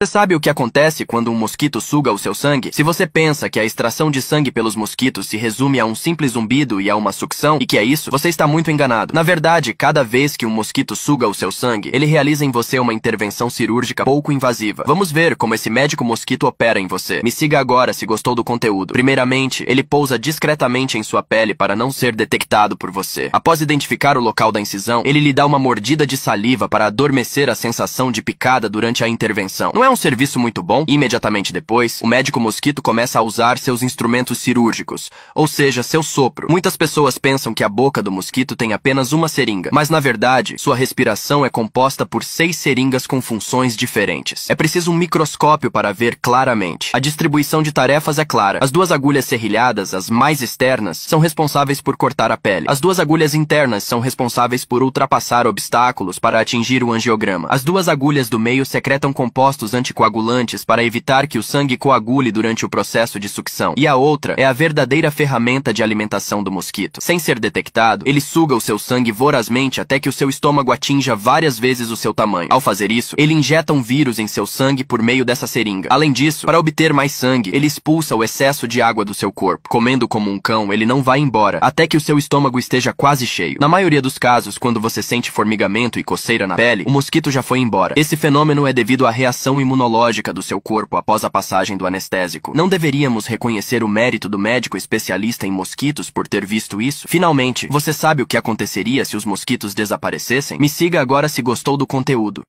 Você sabe o que acontece quando um mosquito suga o seu sangue? Se você pensa que a extração de sangue pelos mosquitos se resume a um simples zumbido e a uma sucção, e que é isso, você está muito enganado. Na verdade, cada vez que um mosquito suga o seu sangue, ele realiza em você uma intervenção cirúrgica pouco invasiva. Vamos ver como esse médico mosquito opera em você. Me siga agora se gostou do conteúdo. Primeiramente, ele pousa discretamente em sua pele para não ser detectado por você. Após identificar o local da incisão, ele lhe dá uma mordida de saliva para adormecer a sensação de picada durante a intervenção. Não é é um serviço muito bom, imediatamente depois, o médico mosquito começa a usar seus instrumentos cirúrgicos, ou seja, seu sopro. Muitas pessoas pensam que a boca do mosquito tem apenas uma seringa, mas na verdade, sua respiração é composta por seis seringas com funções diferentes. É preciso um microscópio para ver claramente. A distribuição de tarefas é clara. As duas agulhas serrilhadas, as mais externas, são responsáveis por cortar a pele. As duas agulhas internas são responsáveis por ultrapassar obstáculos para atingir o angiograma. As duas agulhas do meio secretam compostos anticoagulantes para evitar que o sangue coagule durante o processo de sucção, e a outra é a verdadeira ferramenta de alimentação do mosquito. Sem ser detectado, ele suga o seu sangue vorazmente até que o seu estômago atinja várias vezes o seu tamanho. Ao fazer isso, ele injeta um vírus em seu sangue por meio dessa seringa. Além disso, para obter mais sangue, ele expulsa o excesso de água do seu corpo. Comendo como um cão, ele não vai embora, até que o seu estômago esteja quase cheio. Na maioria dos casos, quando você sente formigamento e coceira na pele, o mosquito já foi embora. Esse fenômeno é devido à reação imunológica imunológica do seu corpo após a passagem do anestésico. Não deveríamos reconhecer o mérito do médico especialista em mosquitos por ter visto isso? Finalmente, você sabe o que aconteceria se os mosquitos desaparecessem? Me siga agora se gostou do conteúdo.